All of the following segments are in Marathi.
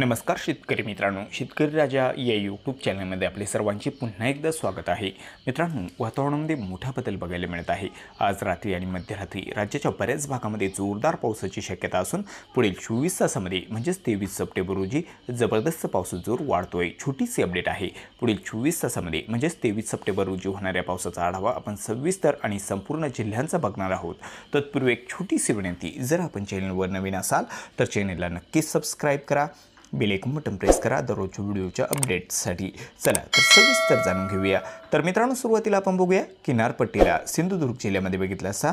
नमस्कार शेतकरी मित्रांनो शेतकरी राजा या यूट्यूब चॅनलमध्ये आपले सर्वांचे पुन्हा एकदा स्वागत आहे मित्रांनो वातावरणामध्ये मोठा बदल बघायला मिळत आहे आज रात्री आणि मध्यरात्री राज्याच्या बऱ्याच भागामध्ये जोरदार पावसाची शक्यता असून पुढील चोवीस तासामध्ये म्हणजेच तेवीस सप्टेंबर रोजी जबरदस्त पावसाचा जोर वाढतोय छोटीशी अपडेट आहे पुढील चोवीस तासामध्ये म्हणजेच तेवीस सप्टेंबर रोजी होणाऱ्या पावसाचा आढावा आपण सविस्तर आणि संपूर्ण जिल्ह्यांचा बघणार आहोत तत्पूर्वी एक छोटीशी विनंती जर आपण चॅनलवर नवीन असाल तर चॅनलला नक्कीच सबस्क्राईब करा एक बटन प्रेस करा दररोजच्या व्हिडिओच्या अपडेट्ससाठी चला तर सविस्तर जाणून घेऊया तर मित्रांनो सुरुवातीला आपण बघूया किनारपट्टीला सिंधुदुर्ग जिल्ह्यामध्ये बघितला असा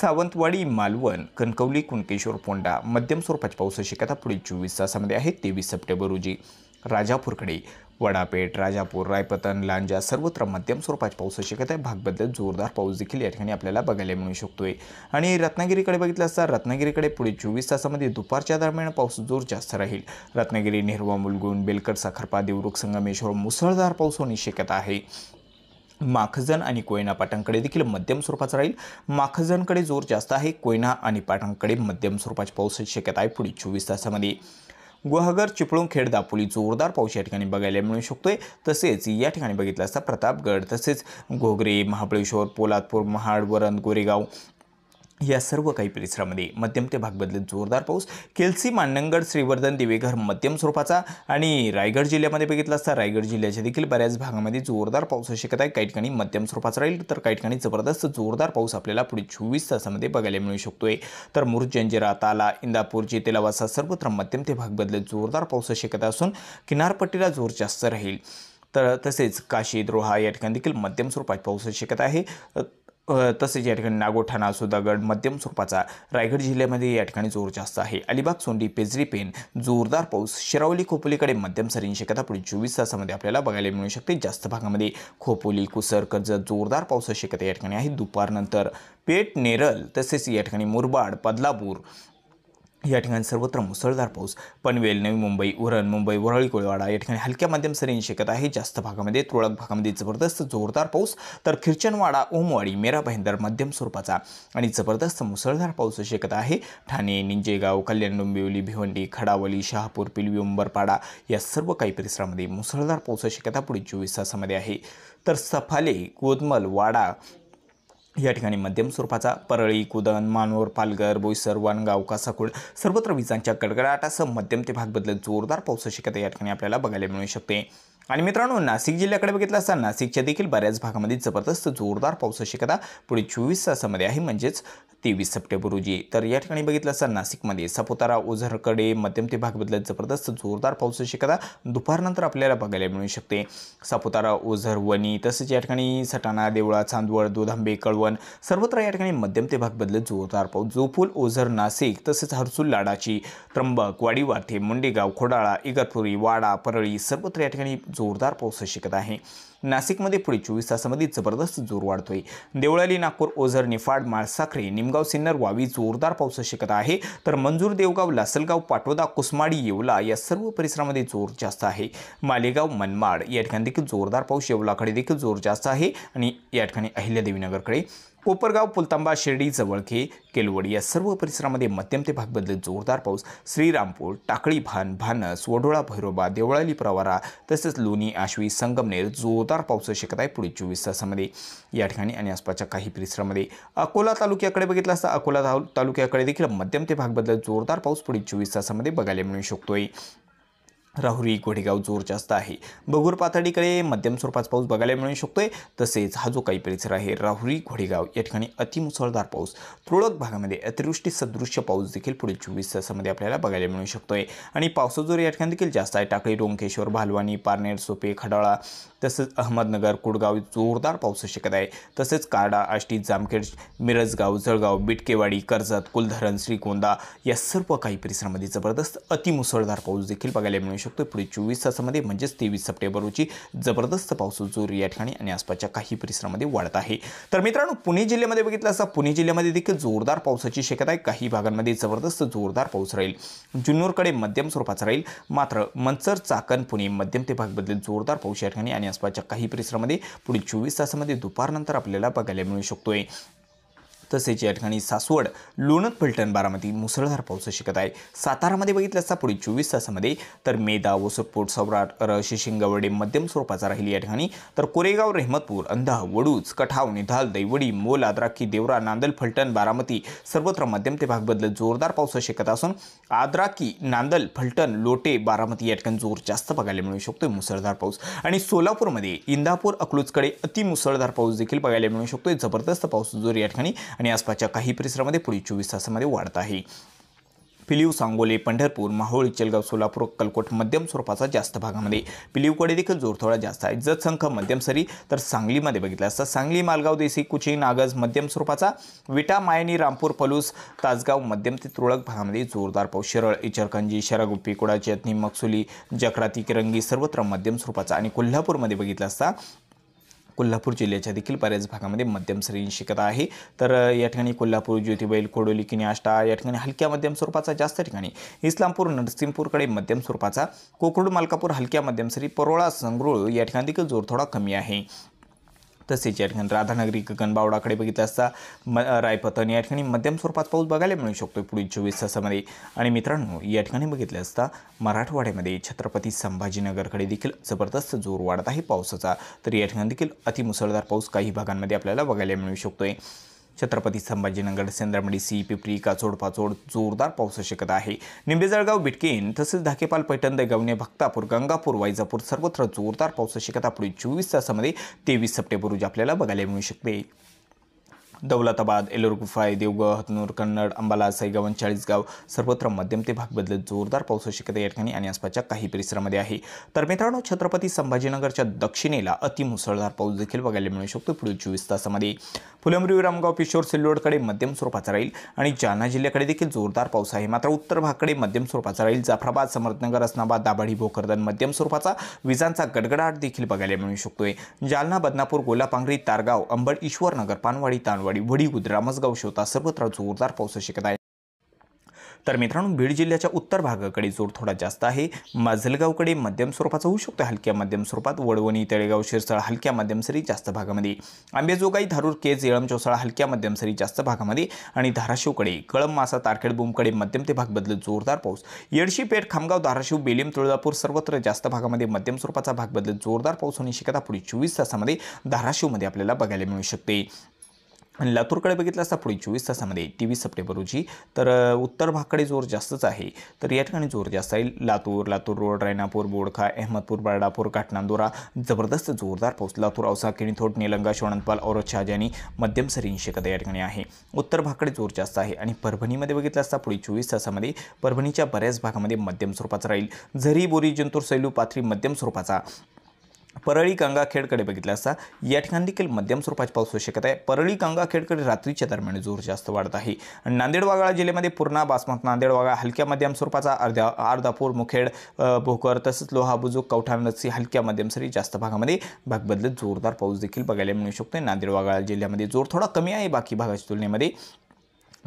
सावंतवाडी मालवण कणकवली कुणकेश्वर पोंडा मध्यम स्वरूपाची पाऊस शक्यता पुढील चोवीस तासामध्ये आहे तेवीस सप्टेंबर रोजी राजापूरकडे वडापेठ राजापूर रायपतन लांजा सर्वत्र मध्यम स्वरूपाची पावसाची शक्यता आहे भागबद्दल जोरदार पाऊस देखील या ठिकाणी आपल्याला बघायला मिळू शकतोय आणि रत्नागिरीकडे बघितलं असता रत्नागिरीकडे पुढे चोवीस तासामध्ये दुपारच्या दरम्यान पाऊस जोर जास्त राहील रत्नागिरी निर्वा मुलगुण बेलकर साखरपा देवरुख संगमेश्वर मुसळधार पाऊस होण्याची शक्यता आहे माखजन आणि कोयना पाटणकडे देखील मध्यम स्वरूपाचा राहील माखजनकडे जोर जास्त आहे कोयना आणि पाटणकडे मध्यम स्वरूपाच्या पाऊस शक्यता आहे पुढील चोवीस तासामध्ये गुहागर चिपळूणखेड दापोली जोरदार पाऊस या ठिकाणी बघायला मिळू शकतोय तसेच या ठिकाणी बघितलं असता प्रतापगड तसेच घोगरे महाबळेश्वर पोलादपूर महाड वरण गोरेगाव या सर्व काही परिसरामध्ये मध्यम ते भाग भागबदलेत जोरदार पाऊस केलसी मानंगड श्रीवर्धन दिवेघर मध्यम स्वरूपाचा आणि रायगड जिल्ह्यामध्ये बघितला असता रायगड जिल्ह्याच्या देखील बऱ्याच भागामध्ये जोरदार पाऊस शक्यता आहे काही ठिकाणी मध्यम स्वरूपाचा राहील तर काही ठिकाणी जबरदस्त जोरदार पाऊस आपल्याला पुढे चोवीस तासामध्ये बघायला मिळू शकतोय तर मुरुज जंजिरा ताला इंदापूर जेतेलावासा सर्वत्र मध्यम ते भाग भागबदलेत जोरदार पाऊस शक्यता असून किनारपट्टीला जोर जास्त राहील तर तसेच काशी द्रोहा या ठिकाणी देखील मध्यम स्वरूपात पाऊस शक्यता आहे तसेच या ठिकाणी नागोठाणा सुदागड मध्यम स्वरूपाचा रायगड जिल्ह्यामध्ये या ठिकाणी जोर जास्त आहे अलिबाग सोंडी पेजरी पेन जोरदार पाऊस शिरावली खोपोलीकडे मध्यम सरींची शक्यता पुढील चोवीस तासामध्ये आपल्याला बघायला मिळू शकते जास्त भागामध्ये खोपोली कुसर कर्जत जोरदार पाऊस शक्यता या ठिकाणी आहे दुपारनंतर पेट नेरल तसेच या ठिकाणी मुरबाड बदलापूर या ठिकाणी सर्वत्र मुसळधार पाऊस पनवेल नवी मुंबई उरण मुंबई वरळी कोळीवाडा या ठिकाणी हलक्या मध्यम सरींची शक्यता आहे जास्त भागामध्ये तुरळक भागामध्ये जबरदस्त जोरदार पाऊस तर खिरचनवाडा ओमवाडी मेरा भाईंदर मध्यम स्वरूपाचा आणि जबरदस्त मुसळधार पाऊस शक्यता आहे ठाणे निंजेगाव कल्याण डोंबिवली भिवंडी खडावली शहापूर पिलवी उंबरपाडा या सर्व काही परिसरामध्ये मुसळधार पाऊस शक्यता पुढील चोवीस तासामध्ये आहे तर सफाले गोदमल वाडा या ठिकाणी मध्यम स्वरूपाचा परळी कुदन मानोर पालघर बोईसर वनगाव कासाकुळ सर्वत्र विजांच्या गडगडाटासह मध्यम ते भाग बदलत जोरदार पाऊस शक्यता या ठिकाणी आपल्याला बघायला मिळू शकते आणि मित्रांनो नाशिक जिल्ह्याकडे बघितलं असता नाशिकच्या देखील बऱ्याच भागामध्ये जबरदस्त जोरदार पावसाची कथा पुढे चोवीस तासामध्ये आहे म्हणजेच तेवीस सप्टेंबर रोजी तर या ठिकाणी बघितलं असता नाशिकमध्ये सापुतारा ओझरकडे मध्यम ते भाग बदलत जबरदस्त जोरदार पावसाची कथा दुपारनंतर आपल्याला बघायला मिळू शकते सापुतारा ओझर वणी तसेच या ठिकाणी सटाणा देवळा चांदवड दोधांबे कळवण सर्वत्र या ठिकाणी मध्यम ते भाग बदलत जोरदार पाऊस जोफुल ओझर नाशिक तसेच हरसूल लाडाची त्र्यंबक वाडीवाथे मुंडेगाव खोडाळा इगतपुरी वाडा परळी सर्वत्र या ठिकाणी जोरदार पाऊस शिकत आहे नाशिकमध्ये पुढे चोवीस तासामध्ये जबरदस्त जोर वाढतोय देवळाली नागपूर ओझर निफाड माळसाखरे निमगाव सिन्नर वावी जोरदार पाऊस शिकत आहे तर मंजूर देवगाव लासलगाव पाटोदा कुसमाडी येवला या सर्व परिसरामध्ये जोर जास्त आहे मालेगाव मनमाड या ठिकाणी देखील जोरदार पाऊस येवलाकडे देखील जोर जास्त आहे आणि या ठिकाणी अहिल्यादेवीनगरकडे कोपरगाव पुलतांबा शिर्डी जवळखे केलवडी या सर्व परिसरामध्ये मध्यम ते भाग जोरदार पाऊस श्रीरामपूर टाकळी भान भानस वडोळा भैरोबा देवळाली प्रवारा तसेच लोणी आश्वी संगमनेर जोरदार पाऊस शक्यता आहे पुढील चोवीस तासामध्ये या ठिकाणी आणि आसपासच्या काही परिसरामध्ये अकोला तालुक्याकडे बघितलं असता अकोला तालुक्याकडे देखील मध्यम ते भाग जोरदार पाऊस पुढील चोवीस तासामध्ये बघायला मिळू शकतोय राहुरी गोडेगाव जोर जास्त आहे बगूर पातळीकडे मध्यम स्वरूपाचा पाऊस बघायला मिळू आहे तसेच हा जो काही परिसर आहे राहुरी घोडेगाव या ठिकाणी अतिमुसळधार पाऊस तुरळक भागामध्ये अतिवृष्टी सदृश्य पाऊस देखील पुढील चोवीस तासामध्ये आपल्याला बघायला मिळू शकतोय आणि पावसा जोर या ठिकाणी देखील जास्त आहे टाकळी डोंकेश्वर भालवानी पारनेर सोपे खडाळा तसंच अहमदनगर कुडगाव जोरदार पावसाची शक्यता आहे तसेच कारडा आष्टी जामखेड मिरजगाव जळगाव बिटकेवाडी कर्जत कुलधरण श्रीगोंदा या सर्व काही परिसरामध्ये जबरदस्त अतिमुसळधार पाऊस देखील बघायला मिळू शकतो पुढे चोवीस तासामध्ये म्हणजेच तेवीस सप्टेंबर रोजी जबरदस्त पाऊस जोर या ठिकाणी आणि आसपासच्या काही परिसरामध्ये वाढत आहे तर मित्रांनो पुणे जिल्ह्यामध्ये बघितलं असता पुणे जिल्ह्यामध्ये देखील जोरदार पावसाची शक्यता आहे काही भागांमध्ये जबरदस्त जोरदार पाऊस राहील जुन्नूरकडे मध्यम स्वरूपाचा राहील मात्र मंचर चाकण पुणे मध्यम ते भाग बदलेल जोरदार पाऊस या ठिकाणी आणि आसपासच्या काही परिसरामध्ये पुढील चोवीस तासामध्ये दुपारनंतर आपल्याला बघायला मिळू शकतोय तसेच या ठिकाणी सासवड लोणत फलटण बारामती मुसळधार पाऊस शिकत आहे सातारामध्ये बघितलं असता पुढील चोवीस तासामध्ये तर मेदा वसुटपोट सौराट शिंगवडे मध्यम स्वरूपाचा राहील या ठिकाणी तर कोरेगाव रेहमतपूर अंधा वडूज कठाव निधाल दैवडी मोल आद्राकी देवरा नांदल फलटण बारामती सर्वत्र मध्यम ते भाग बदलत जोरदार पाऊस शिकत असून आद्राकी नांदल फलटण लोटे बारामती या ठिकाणी जोर जास्त बघायला मिळू शकतो मुसळधार पाऊस आणि सोलापूरमध्ये इंदापूर अकलूजकडे अतिमुसळधार पाऊस देखील बघायला मिळू शकतो जबरदस्त पाऊस जोर या ठिकाणी आणि आसपासच्या काही परिसरामध्ये पुढील चोवीस तासामध्ये वाढत आहे पिलीव सांगोली पंढरपूर माहोळ इचलगाव सोलापूर अक्कलकोट मध्यम स्वरूपाचा जास्त भागामध्ये पिलीवकडे देखील जोर थोडा जास्त आहे जत संख मध्यम सरी तर सांगलीमध्ये बघितला असता सांगली मालगाव देसी कुची नागज मध्यम स्वरूपाचा विटा मायनी रामपूर पलूस तासगाव मध्यम ते तुरळक भागामध्ये जोरदार पाऊस शिरळ इचरकंजी शरागुप्पी कुडाची जतनी मक्सुली जकराती किरंगी सर्वत्र मध्यम स्वरूपाचा आणि कोल्हापूरमध्ये बघितला असता कोल्हापूर जिल्ह्याच्या देखील बऱ्याच भागामध्ये मध्यम सरींची शिकता आहे तर या ठिकाणी कोल्हापूर ज्योतिबैल कोडोली किनी आष्टा या ठिकाणी हलक्या मध्यम स्वरूपाचा जास्त ठिकाणी इस्लामपूर नरसिंहपूरकडे मध्यम स्वरूपाचा कोकरूड मालकापूर हलक्या मध्यम सरी परोळा संगरूळ या ठिकाणी देखील जोर थोडा कमी आहे तसेच या ठिकाणी राधानगरी गगनबावडाकडे बघितलं असता म रायपतन या ठिकाणी मध्यम स्वरूपात पाऊस बघायला मिळू शकतो पुढील चोवीस तासामध्ये आणि मित्रांनो या ठिकाणी बघितलं असता मराठवाड्यामध्ये छत्रपती संभाजीनगरकडे देखील जबरदस्त जोर वाढत आहे पावसाचा तर या ठिकाणी देखील अतिमुसळधार पाऊस काही भागांमध्ये आपल्याला बघायला मिळू शकतो आहे छत्रपती संभाजीनगर सी पिपरी काचोड पाचोड जोरदार पावसाची शक्यता आहे निंबे जळगाव बिटकेन तसेच धाकेपाल पैठण दैगावने भक्तापूर गंगापूर वायजापूर सर्वत्र जोरदार पावसाची शक्यता पुढील चोवीस तासामध्ये तेवीस सप्टेंबर रोजी आपल्याला बघायला मिळू शकते दौलताबाद एलोरगुफाय देवगाव हतनूर कन्नड अंबाला सैगावन चाळीसगाव सर्वत्र मध्यम ते भाग बदलत जोरदार पाऊस शक्यता या ठिकाणी आणि आसपासच्या काही परिसरामध्ये आहे तर मित्रांनो छत्रपती संभाजीनगरच्या दक्षिणेला अतिमुसळधार पाऊस देखील बघायला मिळू शकतो पुढील चोवीस तासामध्ये फुलंबरी विरामगाव पिशोर सिल्लोडकडे मध्यम स्वरूपाचा राहील आणि जालना जिल्ह्याकडे देखील जोरदार पाऊस आहे मात्र उत्तर भागकडे मध्यम स्वरूपाचा राहील जाफराबाद समर्थनगर असनाबाद दाभाडी भोकरदन मध्यम स्वरूपाचा विजांचा गडगडाट देखील बघायला मिळू शकतोय जालना बदनापूर गोलापांगरी तारगाव अंबड ईश्वरनगर पानवाडी तानवाडी वडी गुद्रा रामसगाव शेवता सर्वत्र जोरदार पाऊस शकत आहे तर मित्रांनो बीड जिल्ह्याच्या उत्तर भागाकडे जोर थोडा जास्त आहे माझलगावकडे मध्यम स्वरूपाचा होऊ शकतो हलक्या मध्यम स्वरूपात वडवणी तळेगाव शिरसाळ हलक्या मध्यम सरी जास्त भागामध्ये आंबेजोगाई धारूर केज येळम चोसळा हलक्या सरी जास्त भागामध्ये आणि धाराशिवकडे कळम मासा तारखेड बुमकडे मध्यम ते भाग बदलत जोरदार पाऊस येडशी पेठ खामगाव धाराशिव बेलीम तुळजापूर सर्वत्र जास्त भागामध्ये मध्यम स्वरूपाचा भाग बदलत जोरदार पाऊस होण्याची शक्यता पुढील चोवीस तासामध्ये धाराशिवमध्ये आपल्याला बघायला मिळू शकते आणि लातूरकडे बघितलं असता पुढील चोवीस तासामध्ये तेवीस सप्टेंबर रोजी तर उत्तर भागकडे जोर जास्तच आहे तर या ठिकाणी जोर जास्त आहे लातूर लातूर रोड रायनापूर बोडखा अहमदपूर बर्डापूर काटनांदोरा जबरदस्त जोरदार पाऊस लातूर औसा किणीथोट निलंगा शोणंतपाल औरत शहाजानी मध्यम सरी शक्यता या ठिकाणी आहे उत्तर भागकडे जोर जास्त आहे आणि परभणीमध्ये बघितलं असता पुढील चोवीस तासामध्ये परभणीच्या बऱ्याच भागामध्ये मध्यम स्वरूपाचा राहील झरी बोरी जंतूर सैलू पाथरी मध्यम स्वरूपाचा परळी गंगाखेडकडे बघितलं असता या ठिकाणी देखील मध्यम स्वरूपाची पाऊस होऊ शकत आहे परळी गंगाखेडकडे रात्रीच्या दरम्यान जोर जास्त वाढत आहे नांदेड वाघाळा जिल्ह्यामध्ये पूर्णा बासमत नांदेड वाघाळा हलक्या मध्यम स्वरूपाचा अर्ध्या अर्धापूर मुखेड भोकर तसंच लोहा बुजुक कवठाण हलक्या हलक्या मध्यमसरी जास्त भागामध्ये भाग बदलत जोरदार पाऊस देखील बघायला मिळू शकतो नांदेड वाघाळा जिल्ह्यामध्ये जोर थोडा कमी आहे बाकी भागाच्या तुलनेमध्ये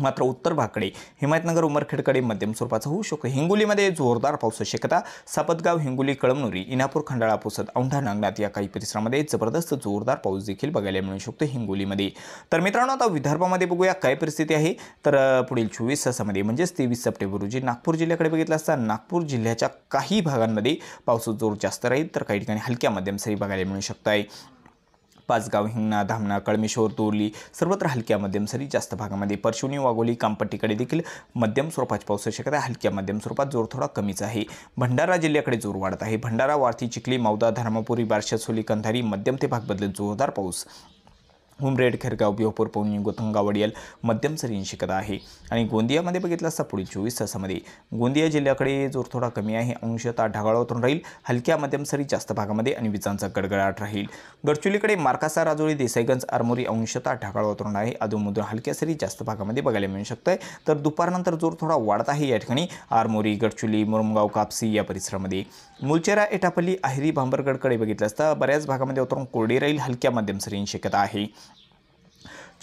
मात्र उत्तर भाकडे हिमायतनगर उमरखेडकडे मध्यम स्वरूपाचा होऊ शकतो हिंगोलीमध्ये जोरदार पाऊस शक्यता सापतगाव हिंगोली कळमनुरी इनापूर खंडाळा पोसत औंढा नागनाथ या काही परिसरामध्ये जबरदस्त जोरदार पाऊस देखील बघायला मिळू शकतो हिंगोलीमध्ये तर मित्रांनो आता विदर्भामध्ये बघूया काय परिस्थिती आहे तर पुढील चोवीस तासामध्ये म्हणजेच तेवीस सप्टेंबर रोजी नागपूर जिल्ह्याकडे बघितलं असता नागपूर जिल्ह्याच्या काही भागांमध्ये पाऊस जोर जास्त राहील तर काही ठिकाणी हलक्या मध्यम सरी बघायला मिळू शकत आहे पाचगाव हिंगणा धामणा कळमेश्वर तोरली सर्वत्र हलक्या मध्यम सरी जास्त भागामध्ये परशुनी वाघोली कामपट्टीकडे देखील मध्यम स्वरूपाची पाऊस शक्यता हलक्या मध्यम स्वरूपात जोर थोडा कमीच आहे भंडारा जिल्ह्याकडे जोर वाढत आहे भंडारा वारती चिखली मावदा धर्मपुरी बारशासोली कंधारी मध्यम ते भाग बदलत जोरदार पाऊस होमरेड खेरगाव बिहोपूर पौनी गोथंगा वडियल मध्यम सरी शिकता आहे आणि गोंदियामध्ये बघितलं असता पुढील चोवीस तासामध्ये गोंदिया जिल्ह्याकडे जोर थोडा कमी आहे अंशतः ढगाळावतून राहील हलक्या मध्यम सरी जास्त भागामध्ये आणि विजांचा गडगडाट राहील गडचुलीकडे मार्कासा राजोळी देसाईगंज आरमोरी अंशतः ढगाळावतून आहे अधूनमधून हलक्या सरी जास्त भागामध्ये बघायला मिळू शकत आहे तर दुपारनंतर जोर थोडा वाढत आहे या ठिकाणी आरमोरी गडचुली मुरमगाव कापसी या परिसरामध्ये मुलचेरा एटापल्ली अहिरी भांबरगडकडे बघितलं असता बऱ्याच भागामध्ये उतरून कोरडी राहील हलक्या मध्यम सरींची शिकता आहे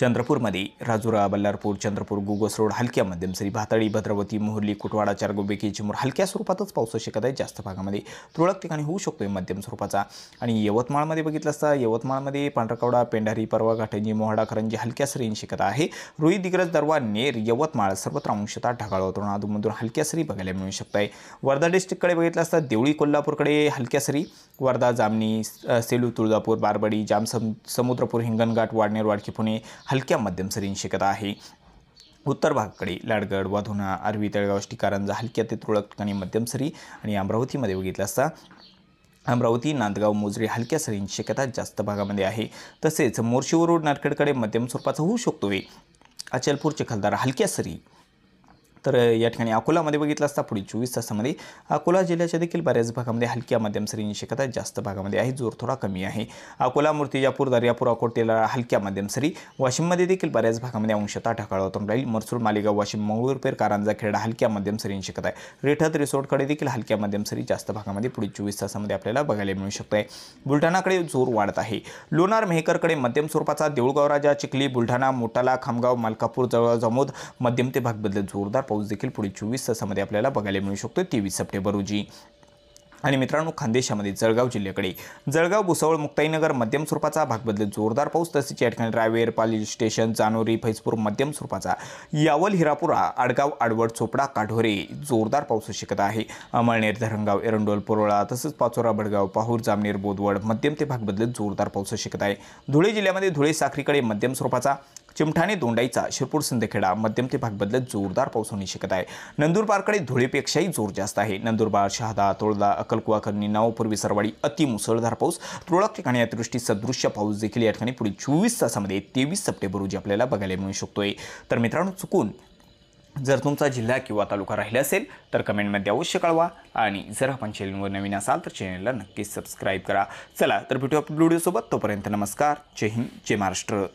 चंद्रपूरमध्ये राजुरा बल्लारपूर चंद्रपूर गुगस रोड हलक्या मध्यमसरी भातळी भद्रवती मोहर्ली कुटवाडा चारगोबेकी चिमूर हलक्या स्वरूपातच पावसाची आहे जास्त भागामध्ये तुरळक ठिकाणी होऊ शकतो मध्यम स्वरूपाचा आणि यवतमाळमध्ये बघितलं असता यवतमाळमध्ये पांढरकवडा पेंढारी परवा घाटंजी मोहाडा करंजी हलक्या सरींची शक्यता आहे रुई दिग्रज दरवा नेर यवतमाळ सर्वत्र अंशतः ढगाळ वातावरण अधूनमधून हलक्या सरी बघायला मिळू शकत आहे वर्धा डिस्ट्रिक्टकडे बघितलं असता देवळी कोल्हापूरकडे हलक्या सरी वर्धा जामनी सेलू तुळजापूर बारबडी जाम समुद्रपूर हिंगणघाट वाडनेर वाडकी पुणे हलक्या मध्यम सरीन शक्यता आहे उत्तर भागाकडे लाडगड वाधोणा आरवी तळगाव कारंजा हलक्या ते तुरळक ठिकाणी मध्यम सरी आणि अमरावतीमध्ये बघितला असता अमरावती नांदगाव मोजरे हलक्या सरींची शक्यता जास्त भागामध्ये आहे तसेच मोर्शिव रोड नारखेडकडे मध्यम स्वरूपाचा होऊ शकतो अचलपूर चिखलदारा हलक्या सरी तर या ठिकाणी अकोलामध्ये बघितलं असता पुढील चोवीस तासामध्ये अकोला जिल्ह्याच्या देखील बऱ्याच भागामध्ये हलक्या मध्यम सरींची शक्यता जास्त भागामध्ये आहे जोर थोडा कमी आहे अकोला मूर्तिजापूर दर्यापूर अकोटेला हलक्या मध्यम सरी वाशिममध्ये देखील बऱ्याच भागामध्ये अंशता होतून राहील मरसूर मालेगाव वाशिम मंगळूरपेर कारंजा खेडा हलक्या मध्यम सरींची शक्यता आहे रेठत रिसोर्टकडे देखील हलक्या मध्यम सरी जास्त भागामध्ये पुढील चोवीस तासामध्ये आपल्याला बघायला मिळू शकतं आहे बुलढाणाकडे जोर वाढत आहे लोणार मेहकरकडे मध्यम स्वरूपाचा देऊळगाव राजा चिखली बुलढाणा मोटाला खामगाव मालकापूर जवळ जमोद मध्यम ते भाग बदलत जोरदार पाऊस देखील पुढील चोवीस तासामध्ये आपल्याला बघायला मिळू शकतो तेवीस सप्टेंबर रोजी आणि मित्रांनो खानदेशामध्ये जळगाव जिल्ह्याकडे जळगाव भुसावळ मुक्ताईनगर मध्यम स्वरूपाचा भाग बदलत जोरदार पाऊस तसेच या ठिकाणी रायवेर पाली स्टेशन जानोरी फैजपूर मध्यम स्वरूपाचा यावल हिरापुरा आडगाव आडवड चोपडा काढोरे जोरदार पाऊस शिकत आहे अमळनेर धरणगाव एरंडोल पुरोळा तसंच पाचोरा भडगाव पाहूर जामनेर बोदवड मध्यम ते भाग बदलत जोरदार पाऊस शिकत आहे धुळे जिल्ह्यामध्ये धुळे साखरीकडे मध्यम स्वरूपाचा चिमठाणे दोंडाईचा शिरपूर सिंदखेडा मध्यम ते भाग बदलत जोरदार पाऊस होणे शकत आहे नंदुरबारकडे धुळेपेक्षाही जोर जास्त आहे नंदुरबार शहादा तोळदा अकलकुवा करणी नाव पूर्वी सरवाडी अति मुसळधार पाऊस तुरळक ठिकाणी अतिवृष्टी सदृश्य पाऊस देखील या ठिकाणी पुढील चोवीस तासामध्ये तेवीस सप्टेंबर रोजी आपल्याला बघायला मिळू शकतोय तर मित्रांनो चुकून जर तुमचा जिल्हा किंवा तालुका राहिला असेल तर कमेंटमध्ये अवश्य कळवा आणि जर आपण चॅनलवर नवीन असाल तर चॅनलला नक्कीच सबस्क्राईब करा चला तर भेटू आपल्या व्हिडिओसोबत तोपर्यंत नमस्कार जय हिंद जय महाराष्ट्र